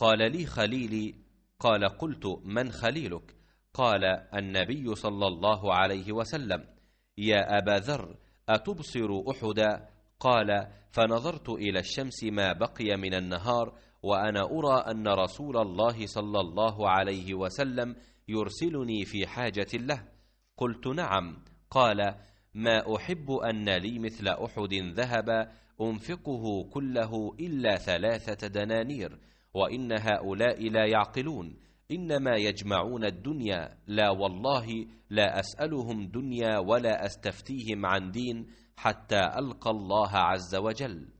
قال لي خليلي قال قلت من خليلك قال النبي صلى الله عليه وسلم يا أبا ذر أتبصر أحدا قال فنظرت إلى الشمس ما بقي من النهار وأنا أرى أن رسول الله صلى الله عليه وسلم يرسلني في حاجة له قلت نعم قال ما أحب أن لي مثل أحد ذهبا أنفقه كله إلا ثلاثة دنانير وإن هؤلاء لا يعقلون إنما يجمعون الدنيا لا والله لا أسألهم دنيا ولا أستفتيهم عن دين حتى ألقى الله عز وجل